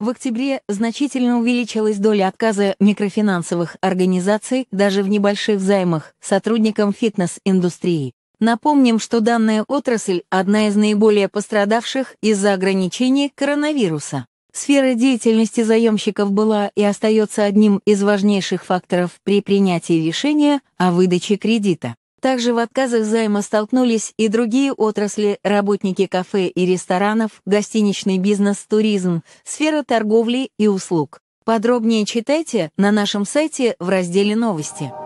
В октябре значительно увеличилась доля отказа микрофинансовых организаций даже в небольших займах сотрудникам фитнес-индустрии. Напомним, что данная отрасль – одна из наиболее пострадавших из-за ограничений коронавируса. Сфера деятельности заемщиков была и остается одним из важнейших факторов при принятии решения о выдаче кредита. Также в отказах займа столкнулись и другие отрасли, работники кафе и ресторанов, гостиничный бизнес, туризм, сфера торговли и услуг. Подробнее читайте на нашем сайте в разделе «Новости».